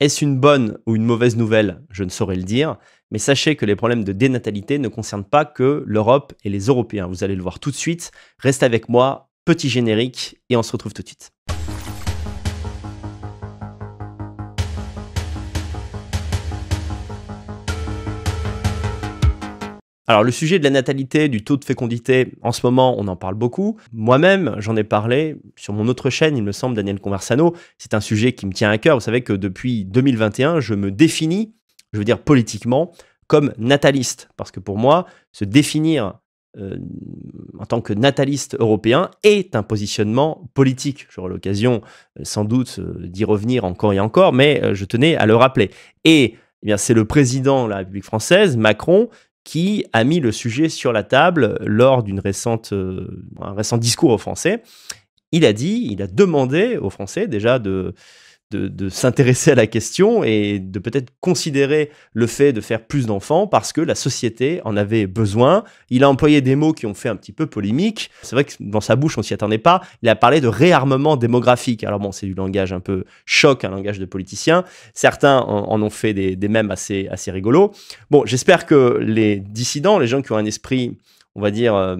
Est-ce une bonne ou une mauvaise nouvelle Je ne saurais le dire, mais sachez que les problèmes de dénatalité ne concernent pas que l'Europe et les Européens. Vous allez le voir tout de suite. Reste avec moi, petit générique, et on se retrouve tout de suite. Alors le sujet de la natalité, du taux de fécondité, en ce moment on en parle beaucoup. Moi-même j'en ai parlé sur mon autre chaîne, il me semble, Daniel Conversano. C'est un sujet qui me tient à cœur. Vous savez que depuis 2021 je me définis, je veux dire politiquement, comme nataliste. Parce que pour moi se définir euh, en tant que nataliste européen est un positionnement politique. J'aurai l'occasion euh, sans doute euh, d'y revenir encore et encore, mais je tenais à le rappeler. Et eh bien, c'est le président de la République française, Macron, qui a mis le sujet sur la table lors d'un euh, récent discours aux Français. Il a dit, il a demandé aux Français déjà de, de, s'intéresser à la question et de peut-être considérer le fait de faire plus d'enfants parce que la société en avait besoin. Il a employé des mots qui ont fait un petit peu polémique. C'est vrai que dans sa bouche, on s'y attendait pas. Il a parlé de réarmement démographique. Alors bon, c'est du langage un peu choc, un langage de politicien. Certains en, ont fait des, mêmes assez, assez rigolos. Bon, j'espère que les dissidents, les gens qui ont un esprit on va dire, euh,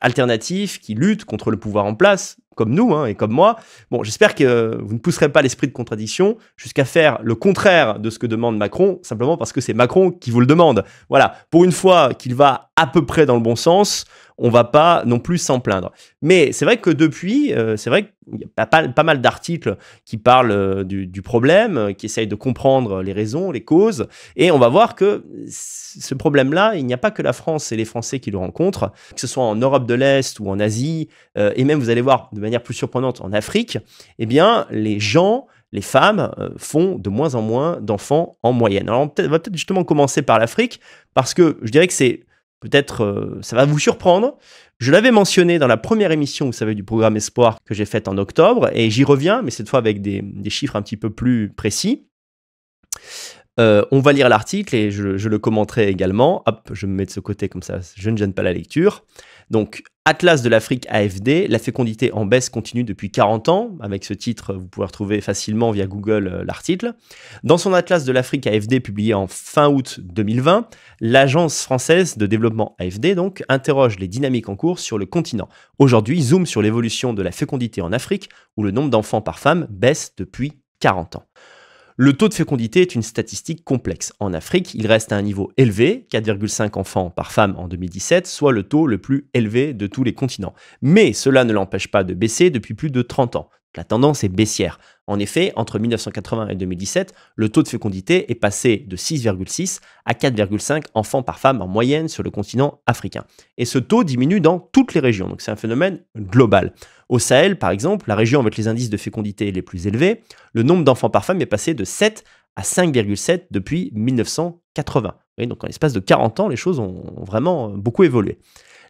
alternatif, qui luttent contre le pouvoir en place, comme nous hein, et comme moi. Bon, j'espère que vous ne pousserez pas l'esprit de contradiction jusqu'à faire le contraire de ce que demande Macron, simplement parce que c'est Macron qui vous le demande. Voilà, pour une fois qu'il va à peu près dans le bon sens, on va pas non plus s'en plaindre. Mais c'est vrai que depuis, euh, c'est vrai qu'il y a pas, mal d'articles qui parlent euh, du, problème, euh, qui essayent de comprendre les raisons, les causes, et on va voir que ce problème-là, il n'y a pas que la France et les Français qui le rencontrent, que ce soit en Europe de l'Est ou en Asie, et même vous allez voir de manière plus surprenante en Afrique, eh bien les gens les femmes font de moins en moins d'enfants en moyenne. Alors on va peut-être justement commencer par l'Afrique, parce que je dirais que c'est peut-être euh, ça va vous surprendre. Je l'avais mentionné dans la première émission, vous savez, du programme Espoir que j'ai faite en octobre, et j'y reviens, mais cette fois avec des, chiffres un petit peu plus précis. Euh, on va lire l'article et je, je, le commenterai également. Hop, je me mets de ce côté comme ça, je ne gêne pas la lecture. Donc, Atlas de l'Afrique AFD, la fécondité en baisse continue depuis 40 ans. Avec ce titre, vous pouvez retrouver facilement via Google euh, l'article. Dans son Atlas de l'Afrique AFD publié en fin août 2020, l'agence française de développement AFD donc interroge les dynamiques en cours sur le continent. Aujourd'hui, zoom sur l'évolution de la fécondité en Afrique où le nombre d'enfants par femme baisse depuis 40 ans. Le taux de fécondité est une statistique complexe. En Afrique, il reste à un niveau élevé, 4,5 enfants par femme en 2017, soit le taux le plus élevé de tous les continents. Mais cela ne l'empêche pas de baisser depuis plus de 30 ans. La tendance est baissière. En effet, entre 1980 et 2017, le taux de fécondité est passé de 6,6 à 4,5 enfants par femme en moyenne sur le continent africain. Et ce taux diminue dans toutes les régions, donc c'est un phénomène global. Au Sahel, par exemple, la région avec les indices de fécondité les plus élevés, le nombre d'enfants par femme est passé de 7 à 5,7 depuis 1980. Et donc en l'espace de 40 ans, les choses ont vraiment euh, beaucoup évolué.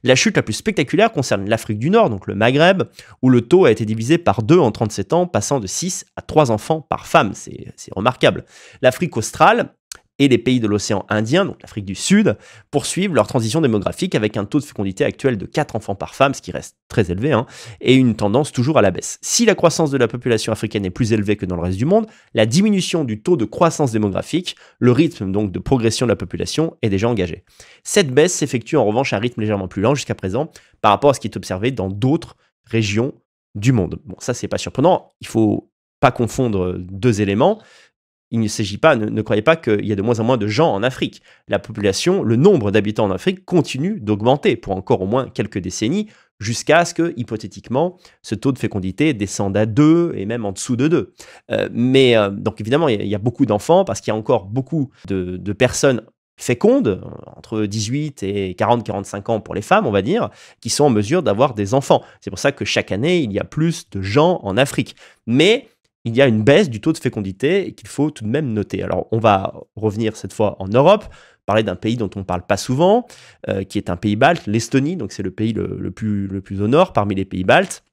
La chute la plus spectaculaire concerne l'Afrique du Nord, donc le Maghreb, où le taux a été divisé par 2 en 37 ans, passant de 6 à 3 enfants par femme. C'est remarquable. L'Afrique australe et les pays de l'océan Indien, donc l'Afrique du Sud, poursuivent leur transition démographique avec un taux de fécondité actuel de 4 enfants par femme, ce qui reste très élevé, hein, et une tendance toujours à la baisse. Si la croissance de la population africaine est plus élevée que dans le reste du monde, la diminution du taux de croissance démographique, le rythme donc de progression de la population est déjà engagé. Cette baisse s'effectue en revanche à un rythme légèrement plus lent jusqu'à présent par rapport à ce qui est observé dans d'autres régions du monde. Bon, ça c'est pas surprenant, il faut pas confondre euh, deux éléments il ne s'agit pas, ne, croyez pas qu'il y a de moins en moins de gens en Afrique. La population, le nombre d'habitants en Afrique continue d'augmenter pour encore au moins quelques décennies, jusqu'à ce que, hypothétiquement, ce taux de fécondité descende à 2 et même en dessous de 2. Euh, mais euh, donc évidemment, il y, a beaucoup d'enfants parce qu'il y a encore beaucoup de, de personnes fécondes, entre 18 et 40-45 ans pour les femmes, on va dire, qui sont en mesure d'avoir des enfants. C'est pour ça que chaque année, il y a plus de gens en Afrique. Mais il y a une baisse du taux de fécondité qu'il faut tout de même noter. Alors, on va revenir cette fois en Europe, parler d'un pays dont on ne parle pas souvent, euh, qui est un pays balte, l'Estonie, donc c'est le pays le, plus, au nord parmi les pays baltes.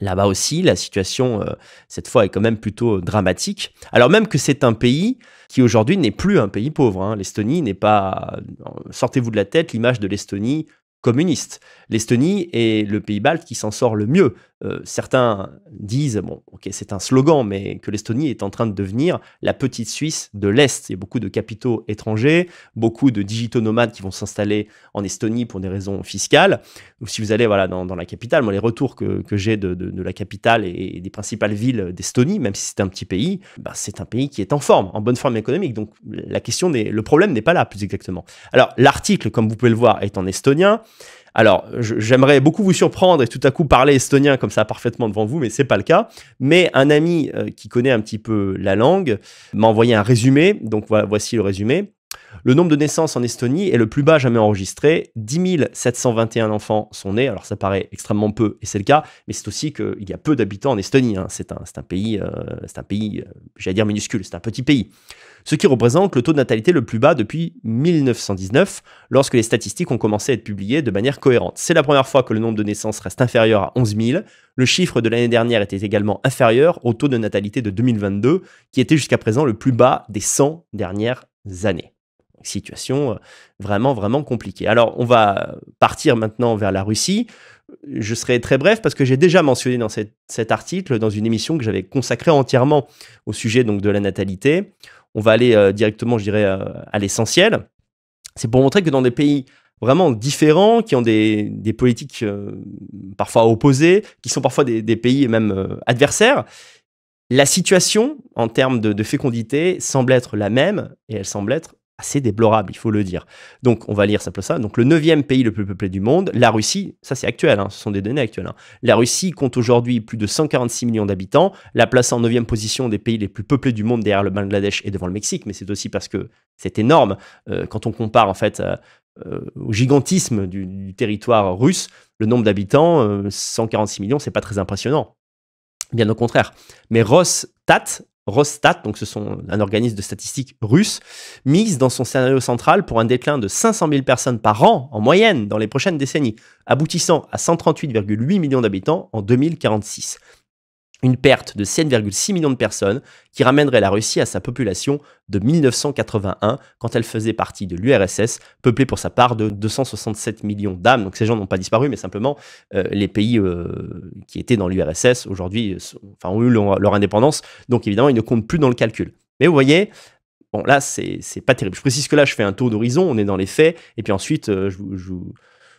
Là-bas aussi, la situation, euh, cette fois, est quand même plutôt dramatique. Alors même que c'est un pays qui aujourd'hui n'est plus un pays pauvre. Hein. L'Estonie n'est pas... Euh, sortez-vous de la tête l'image de l'Estonie communiste. L'Estonie est le pays balte qui s'en sort le mieux euh, certains disent, bon, ok, c'est un slogan, mais que l'Estonie est en train de devenir la petite Suisse de l'Est. Il y a beaucoup de capitaux étrangers, beaucoup de digitaux nomades qui vont s'installer en Estonie pour des raisons fiscales. Ou si vous allez voilà, dans, la capitale, moi, les retours que, j'ai de, la capitale et, des principales villes d'Estonie, même si c'est un petit pays, bah, c'est un pays qui est en forme, en bonne forme économique. Donc, la question, le problème n'est pas là, plus exactement. Alors, l'article, comme vous pouvez le voir, est en estonien. Alors, j'aimerais beaucoup vous surprendre et tout à coup parler estonien comme ça parfaitement devant vous, mais c'est pas le cas. Mais un ami euh, qui connaît un petit peu la langue m'a envoyé un résumé. Donc voici le résumé. Le nombre de naissances en Estonie est le plus bas jamais enregistré. 10 721 enfants sont nés. Alors ça paraît extrêmement peu, et c'est le cas, mais c'est aussi qu'il y a peu d'habitants en Estonie. Hein. C'est un, pays, euh, c'est un pays, euh, j'allais dire minuscule, c'est un petit pays. Ce qui représente le taux de natalité le plus bas depuis 1919, lorsque les statistiques ont commencé à être publiées de manière cohérente. C'est la première fois que le nombre de naissances reste inférieur à 11 000. Le chiffre de l'année dernière était également inférieur au taux de natalité de 2022, qui était jusqu'à présent le plus bas des 100 dernières années. Situation euh, vraiment, vraiment compliquée. Alors, on va partir maintenant vers la Russie. Je serai très bref parce que j'ai déjà mentionné dans cet article, dans une émission que j'avais consacrée entièrement au sujet donc, de la natalité. On va aller euh, directement, je dirais, euh, à l'essentiel. C'est pour montrer que dans des pays vraiment différents, qui ont des, politiques parfois opposées, qui sont parfois des, des pays même adversaires, la situation en termes de fécondité semble être la même et elle semble être assez déplorable, il faut le dire. Donc, on va lire simplement ça. Donc, le neuvième pays le plus peuplé du monde, la Russie, ça c'est actuel, hein, ce sont des données actuelles. Hein. La Russie compte aujourd'hui plus de 146 millions d'habitants, la place en neuvième position des pays les plus peuplés du monde derrière le Bangladesh et devant le Mexique, mais c'est aussi parce que c'est énorme euh, quand on compare en fait euh, euh, au gigantisme du, territoire russe. Le nombre d'habitants, 146 millions, c'est pas très impressionnant. Bien au contraire. Mais Ross Tate. Rostat, donc ce sont un organisme de statistiques russe, mise dans son scénario central pour un déclin de 500 000 personnes par an en moyenne dans les prochaines décennies, aboutissant à 138,8 millions d'habitants en 2046 une perte de 7,6 millions de personnes qui ramènerait la Russie à sa population de 1981 quand elle faisait partie de l'URSS, peuplée pour sa part de 267 millions d'âmes. Donc ces gens n'ont pas disparu, mais simplement euh, les pays euh, qui étaient dans l'URSS aujourd'hui euh, enfin, ont eu leur, indépendance, donc évidemment ils ne comptent plus dans le calcul. Mais vous voyez, bon là c'est pas terrible. Je précise que là je fais un taux d'horizon, on est dans les faits, et puis ensuite je vous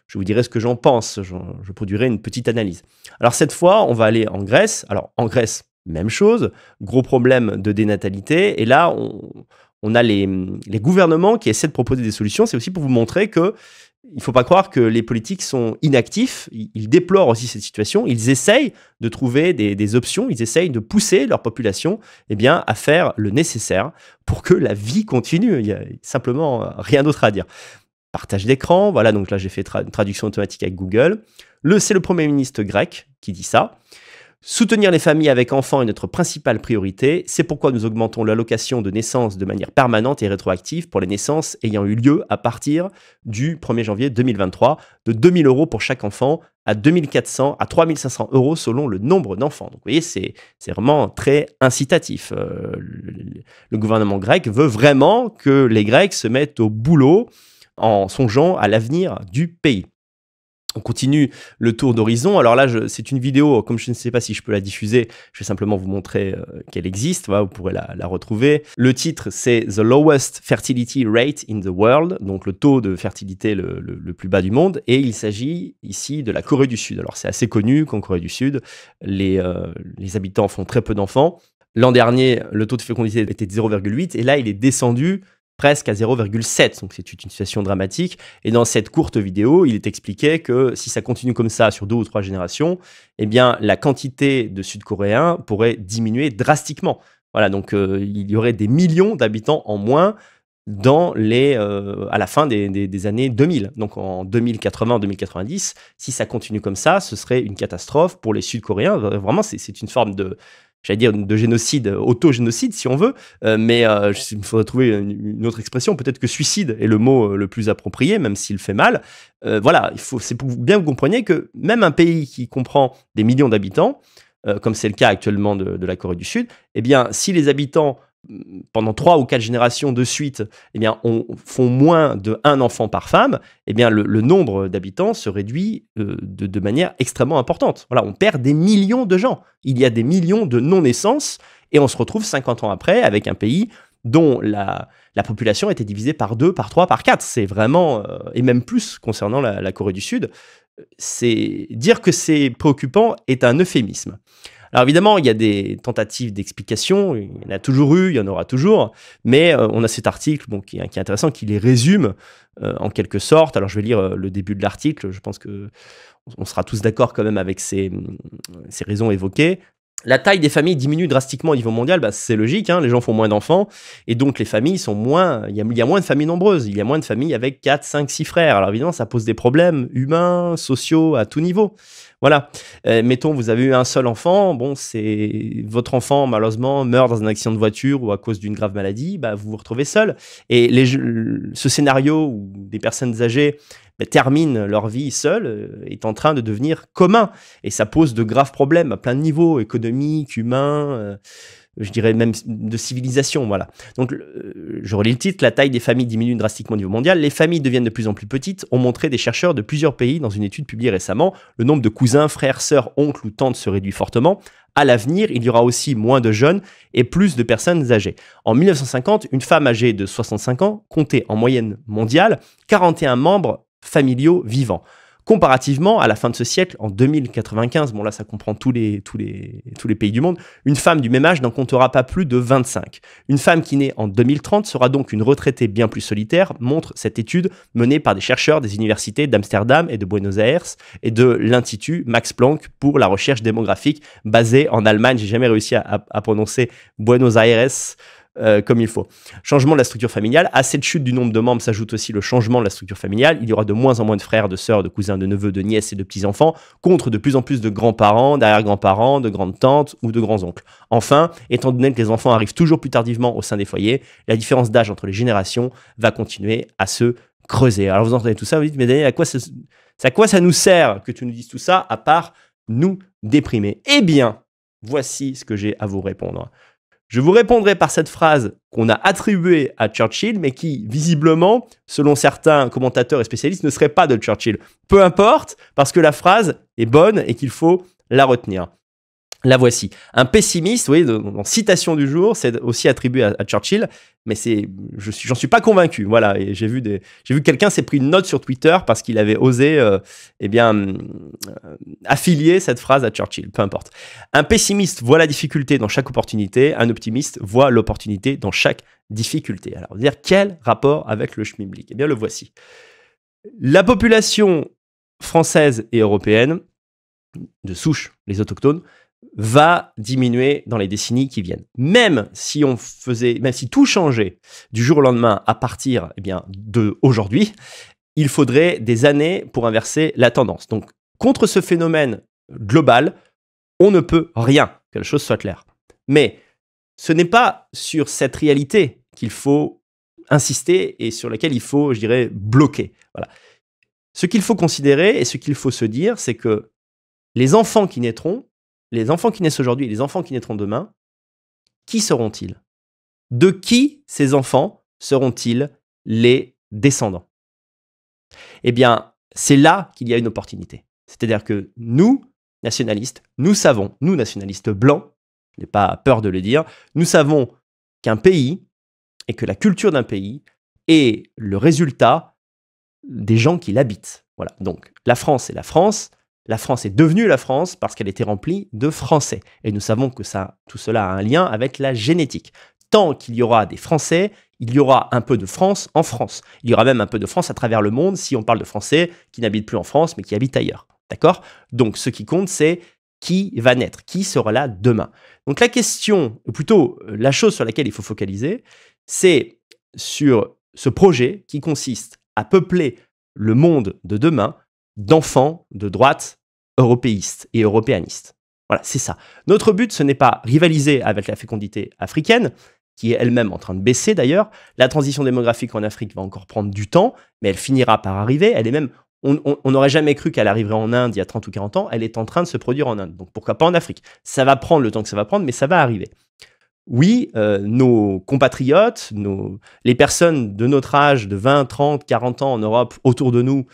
je vous dirai ce que j'en pense, je, produirai une petite analyse. Alors cette fois, on va aller en Grèce. Alors en Grèce, même chose, gros problème de dénatalité, et là, on, a les, gouvernements qui essaient de proposer des solutions, c'est aussi pour vous montrer que il ne faut pas croire que les politiques sont inactifs, ils déplorent aussi cette situation, ils essayent de trouver des, options, ils essayent de pousser leur population eh bien, à faire le nécessaire pour que la vie continue. Il n'y a simplement euh, rien d'autre à dire partage d'écran. Voilà, donc là, j'ai fait une traduction automatique avec Google. Le, c'est le Premier ministre grec qui dit ça. Soutenir les familles avec enfants est notre principale priorité. C'est pourquoi nous augmentons l'allocation de naissance de manière permanente et rétroactive pour les naissances ayant eu lieu à partir du 1er janvier 2023 de 2000 euros pour chaque enfant à 2400 à 3500 euros selon le nombre d'enfants. Donc vous voyez, c'est vraiment très incitatif. Euh, le gouvernement grec veut vraiment que les Grecs se mettent au boulot en songeant à l'avenir du pays. On continue le tour d'horizon. Alors là, c'est une vidéo, comme je ne sais pas si je peux la diffuser, je vais simplement vous montrer euh, qu'elle existe, vous pourrez la, retrouver. Le titre, c'est The Lowest Fertility Rate in the World, donc le taux de fertilité le, plus bas du monde, et il s'agit ici de la Corée du Sud. Alors c'est assez connu qu'en Corée du Sud, les, euh, les habitants font très peu d'enfants. L'an dernier, le taux de fécondité était de 0,8, et là, il est descendu presque à 0,7. Donc c'est une situation dramatique. Et dans cette courte vidéo, il est expliqué que si ça continue comme ça sur deux ou trois générations, eh bien la quantité de Sud-Coréens pourrait diminuer drastiquement. Voilà, donc euh, il y aurait des millions d'habitants en moins dans les, euh, à la fin des, des, années 2000. Donc en 2080-2090, si ça continue comme ça, ce serait une catastrophe pour les Sud-Coréens. Vraiment, c'est une forme de, j'allais dire, de génocide, auto-génocide si on veut, euh, mais euh, il faudrait trouver une, autre expression. Peut-être que suicide est le mot euh, le plus approprié, même s'il fait mal. voilà, il faut, c'est pour bien vous compreniez que même un pays qui comprend des millions d'habitants, comme c'est le cas actuellement de, de, la Corée du Sud, eh bien, si les habitants pendant trois ou quatre générations de suite, eh bien, on font moins de enfant par femme, eh bien, le, nombre d'habitants se réduit euh, de, manière extrêmement importante. Voilà, on perd des millions de gens. Il y a des millions de non-naissances et on se retrouve 50 ans après avec un pays dont la, la population était divisée par deux, par trois, par quatre. C'est vraiment, euh, et même plus concernant la, Corée du Sud, c'est dire que c'est préoccupant est un euphémisme. Alors évidemment, il y a des tentatives d'explication, il y en a toujours eu, il y en aura toujours, mais euh, on a cet article qui, est intéressant, qui les résume euh, en quelque sorte. Alors je vais lire euh, le début de l'article, je pense que on sera tous d'accord quand même avec ces raisons évoquées. La taille des familles diminue drastiquement au niveau mondial, bah c'est logique, hein, les gens font moins d'enfants, et donc les familles sont moins... Il y, a, moins de familles nombreuses, il y a moins de familles avec 4, 5, 6 frères. Alors évidemment, ça pose des problèmes humains, sociaux, à tout niveau. Voilà. Euh, mettons, vous avez eu un seul enfant, bon, c'est... Votre enfant, malheureusement, meurt dans un accident de voiture ou à cause d'une grave maladie, bah, vous vous retrouvez seul. Et les, ce scénario où des personnes âgées bah, terminent leur vie seule euh, est en train de devenir commun. Et ça pose de graves problèmes à plein de niveaux, économiques, humains. Euh, je dirais même de civilisation, voilà. Donc, euh, je relis le titre, la taille des familles diminue drastiquement au niveau mondial, les familles deviennent de plus en plus petites, ont montré des chercheurs de plusieurs pays dans une étude publiée récemment, le nombre de cousins, frères, sœurs, oncles ou tantes se réduit fortement, à l'avenir, il y aura aussi moins de jeunes et plus de personnes âgées. En 1950, une femme âgée de 65 ans comptait en moyenne mondiale 41 membres familiaux vivants. Comparativement, à la fin de ce siècle, en 2095, bon là ça comprend tous les, tous les, tous les pays du monde, une femme du même âge n'en comptera pas plus de 25. Une femme qui naît en 2030 sera donc une retraitée bien plus solitaire, montre cette étude menée par des chercheurs des universités d'Amsterdam et de Buenos Aires et de l'Institut Max Planck pour la recherche démographique basée en Allemagne. J'ai jamais réussi à prononcer Buenos Aires. Euh, comme il faut. Changement de la structure familiale. À cette chute du nombre de membres s'ajoute aussi le changement de la structure familiale. Il y aura de moins en moins de frères, de sœurs, de cousins, de neveux, de nièces et de petits-enfants, contre de plus en plus de grands-parents, d'arrière-grands-parents, de grandes-tantes ou de grands-oncles. Enfin, étant donné que les enfants arrivent toujours plus tardivement au sein des foyers, la différence d'âge entre les générations va continuer à se creuser. Alors vous entendez tout ça, vous dites, mais Daniel, à quoi ça, à quoi ça nous sert que tu nous dises tout ça, à part nous déprimer Eh bien, voici ce que j'ai à vous répondre. Je vous répondrai par cette phrase qu'on a attribuée à Churchill, mais qui, visiblement, selon certains commentateurs et spécialistes, ne serait pas de Churchill. Peu importe, parce que la phrase est bonne et qu'il faut la retenir. La voici. Un pessimiste, oui, en citation du jour, c'est aussi attribué à, Churchill, mais c'est, je suis, j'en suis pas convaincu. Voilà, et j'ai vu des, j'ai vu que quelqu'un s'est pris une note sur Twitter parce qu'il avait osé, euh, eh bien, euh, affilier cette phrase à Churchill. Peu importe. Un pessimiste voit la difficulté dans chaque opportunité. Un optimiste voit l'opportunité dans chaque difficulté. Alors, dire quel rapport avec le schmilblick Eh bien, le voici. La population française et européenne de souche, les autochtones, va diminuer dans les décennies qui viennent. Même si on faisait, même si tout changeait du jour au lendemain à partir eh bien, de aujourd'hui, il faudrait des années pour inverser la tendance. Donc, contre ce phénomène global, on ne peut rien, que la chose soit claire. Mais ce n'est pas sur cette réalité qu'il faut insister et sur laquelle il faut, je dirais, bloquer. Voilà. Ce qu'il faut considérer et ce qu'il faut se dire, c'est que les enfants qui naîtront les enfants qui naissent aujourd'hui et les enfants qui naîtront demain, qui seront-ils De qui ces enfants seront-ils les descendants Eh bien, c'est là qu'il y a une opportunité. C'est-à-dire que nous, nationalistes, nous savons, nous nationalistes blancs, je n'ai pas peur de le dire, nous savons qu'un pays et que la culture d'un pays est le résultat des gens qui l'habitent. Voilà. Donc, la France est la France, la France est devenue la France parce qu'elle était remplie de Français. Et nous savons que ça, tout cela a un lien avec la génétique. Tant qu'il y aura des Français, il y aura un peu de France en France. Il y aura même un peu de France à travers le monde si on parle de Français qui n'habitent plus en France mais qui habitent ailleurs. D'accord Donc ce qui compte, c'est qui va naître, qui sera là demain. Donc la question, ou plutôt euh, la chose sur laquelle il faut focaliser, c'est sur ce projet qui consiste à peupler le monde de demain d'enfants de droite européistes et européaniste. Voilà, c'est ça. Notre but, ce n'est pas rivaliser avec la fécondité africaine, qui est elle-même en train de baisser d'ailleurs. La transition démographique en Afrique va encore prendre du temps, mais elle finira par arriver. Elle est même, on n'aurait jamais cru qu'elle arriverait en Inde il y a 30 ou 40 ans. Elle est en train de se produire en Inde. Donc pourquoi pas en Afrique Ça va prendre le temps que ça va prendre, mais ça va arriver. Oui, euh, nos compatriotes, nos, les personnes de notre âge, de 20, 30, 40 ans en Europe autour de nous,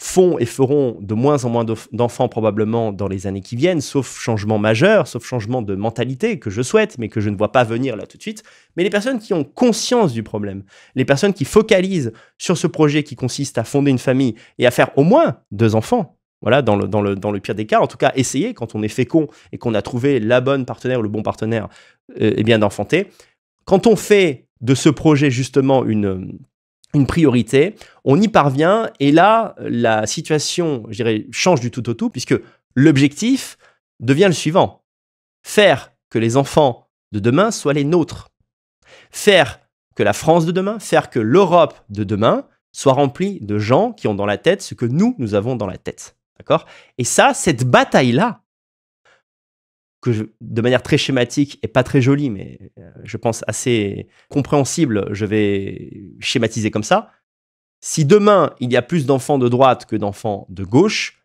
font et feront de moins en moins d'enfants probablement dans les années qui viennent, sauf changement majeur, sauf changement de mentalité que je souhaite, mais que je ne vois pas venir là tout de suite. Mais les personnes qui ont conscience du problème, les personnes qui focalisent sur ce projet qui consiste à fonder une famille et à faire au moins deux enfants, voilà, dans le, dans le, pire des cas, en tout cas, essayer quand on est fécond et qu'on a trouvé la bonne partenaire ou le bon partenaire, et euh, eh bien d'enfanter. Quand on fait de ce projet justement une une priorité, on y parvient et là, la situation, je change du tout au tout puisque l'objectif devient le suivant. Faire que les enfants de demain soient les nôtres. Faire que la France de demain, faire que l'Europe de demain soit remplie de gens qui ont dans la tête ce que nous, nous avons dans la tête. D'accord Et ça, cette bataille-là, que de manière très schématique et pas très jolie, mais euh, je pense assez compréhensible, je vais schématiser comme ça. Si demain il y a plus d'enfants de droite que d'enfants de gauche,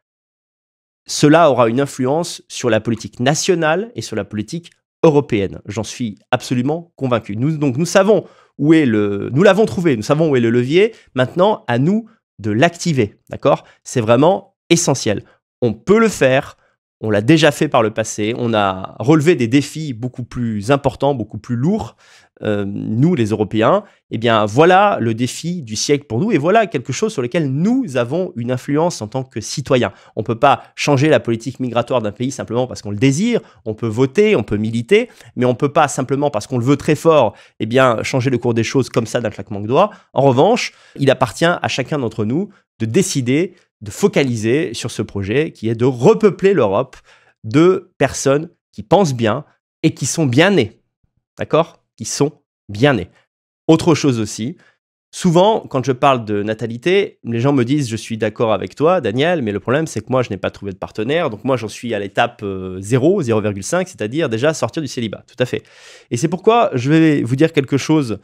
cela aura une influence sur la politique nationale et sur la politique européenne. J'en suis absolument convaincu. Nous, donc nous savons où est le, nous l'avons trouvé, nous savons où est le levier. Maintenant, à nous de l'activer. D'accord C'est vraiment essentiel. On peut le faire on l'a déjà fait par le passé. On a relevé des défis beaucoup plus importants, beaucoup plus lourds. Euh, nous, les Européens, eh bien, voilà le défi du siècle pour nous et voilà quelque chose sur lequel nous avons une influence en tant que citoyens. On ne peut pas changer la politique migratoire d'un pays simplement parce qu'on le désire. On peut voter, on peut militer, mais on ne peut pas simplement parce qu'on le veut très fort, eh bien, changer le cours des choses comme ça d'un claquement de doigts. En revanche, il appartient à chacun d'entre nous de décider de focaliser sur ce projet qui est de repeupler l'Europe de personnes qui pensent bien et qui sont bien nées. D'accord Qui sont bien nées. Autre chose aussi, souvent, quand je parle de natalité, les gens me disent Je suis d'accord avec toi, Daniel, mais le problème, c'est que moi, je n'ai pas trouvé de partenaire. Donc, moi, j'en suis à l'étape 0, euh, 0,5, c'est-à-dire déjà sortir du célibat. Tout à fait. Et c'est pourquoi je vais vous dire quelque chose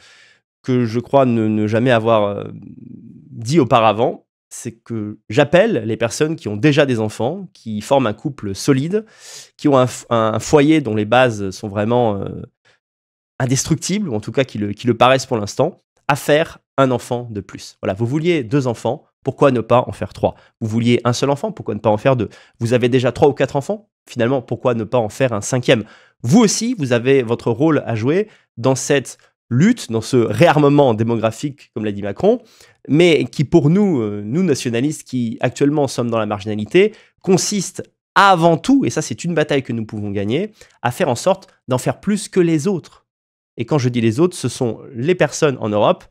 que je crois ne, ne jamais avoir euh, dit auparavant c'est que j'appelle les personnes qui ont déjà des enfants, qui forment un couple solide, qui ont un, foyer dont les bases sont vraiment euh, indestructibles, ou en tout cas qui le, qui le paraissent pour l'instant, à faire un enfant de plus. Voilà, vous vouliez deux enfants, pourquoi ne pas en faire trois Vous vouliez un seul enfant, pourquoi ne pas en faire deux Vous avez déjà trois ou quatre enfants, finalement, pourquoi ne pas en faire un cinquième Vous aussi, vous avez votre rôle à jouer dans cette lutte, dans ce réarmement démographique, comme l'a dit Macron, mais qui pour nous, euh, nous nationalistes qui actuellement sommes dans la marginalité, consiste avant tout, et ça c'est une bataille que nous pouvons gagner, à faire en sorte d'en faire plus que les autres. Et quand je dis les autres, ce sont les personnes en Europe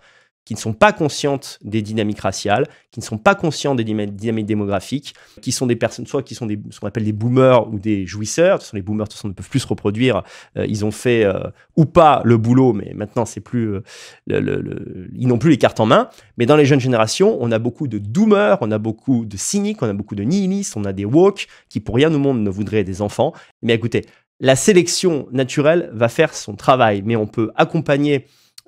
qui ne sont pas conscientes des dynamiques raciales, qui ne sont pas conscientes des dynamiques démographiques, qui sont des personnes, soit qui sont des, ce qu'on appelle des boomers ou des jouisseurs. Ce sont les boomers, de toute façon, ne peuvent plus se reproduire. Euh, ils ont fait euh, ou pas le boulot, mais maintenant, c'est plus. Euh, le, ils n'ont plus les cartes en main. Mais dans les jeunes générations, on a beaucoup de doomers, on a beaucoup de cyniques, on a beaucoup de nihilistes, on a des woke qui, pour rien au monde, ne voudraient des enfants. Mais écoutez, la sélection naturelle va faire son travail, mais on peut accompagner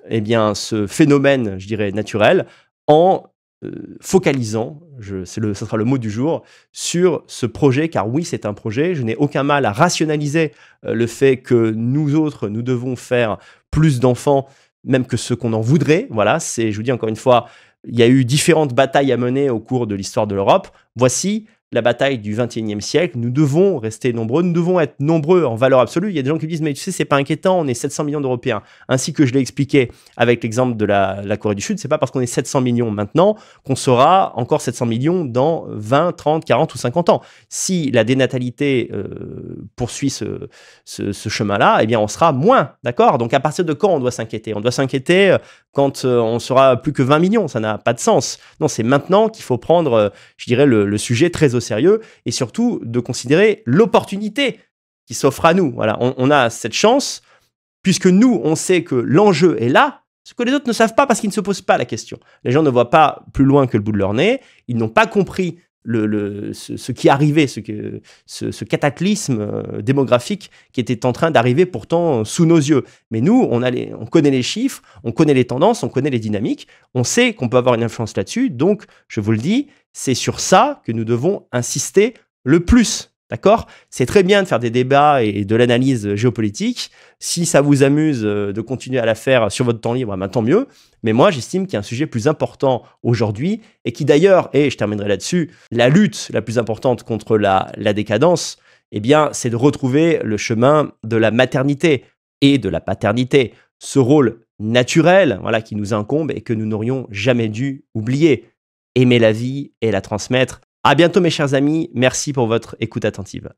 eh bien, ce phénomène, je dirais, naturel, en euh, focalisant, je, le, ce sera le mot du jour, sur ce projet, car oui, c'est un projet, je n'ai aucun mal à rationaliser euh, le fait que nous autres, nous devons faire plus d'enfants, même que ce qu'on en voudrait. Voilà, c'est, je vous dis encore une fois, il y a eu différentes batailles à mener au cours de l'histoire de l'Europe. Voici la bataille du 21e siècle. Nous devons rester nombreux, nous devons être nombreux en valeur absolue. Il y a des gens qui disent, mais tu sais, c'est pas inquiétant, on est 700 millions d'Européens. Ainsi que je l'ai expliqué avec l'exemple de la, Corée du Sud, c'est pas parce qu'on est 700 millions maintenant qu'on sera encore 700 millions dans 20, 30, 40 ou 50 ans. Si la dénatalité euh, poursuit ce, chemin-là, eh bien, on sera moins, d'accord Donc, à partir de quand on doit s'inquiéter On doit s'inquiéter euh, quand euh, on sera plus que 20 millions, ça n'a pas de sens. Non, c'est maintenant qu'il faut prendre, je dirais, le, sujet très au sérieux et surtout de considérer l'opportunité qui s'offre à nous. Voilà, on, on, a cette chance puisque nous, on sait que l'enjeu est là, ce que les autres ne savent pas parce qu'ils ne se posent pas la question. Les gens ne voient pas plus loin que le bout de leur nez, ils n'ont pas compris le, ce, qui arrivait, ce, que, ce, cataclysme euh, démographique qui était en train d'arriver pourtant euh, sous nos yeux. Mais nous, on, a on connaît les chiffres, on connaît les tendances, on connaît les dynamiques, on sait qu'on peut avoir une influence là-dessus. Donc, je vous le dis, c'est sur ça que nous devons insister le plus D'accord C'est très bien de faire des débats et de l'analyse géopolitique. Si ça vous amuse euh, de continuer à la faire sur votre temps libre, bah, tant mieux. Mais moi, j'estime qu'il y a un sujet plus important aujourd'hui et qui d'ailleurs, et je terminerai là-dessus, la lutte la plus importante contre la, la décadence, eh bien, c'est de retrouver le chemin de la maternité et de la paternité. Ce rôle naturel, voilà, qui nous incombe et que nous n'aurions jamais dû oublier. Aimer la vie et la transmettre à bientôt, mes chers amis. Merci pour votre écoute attentive.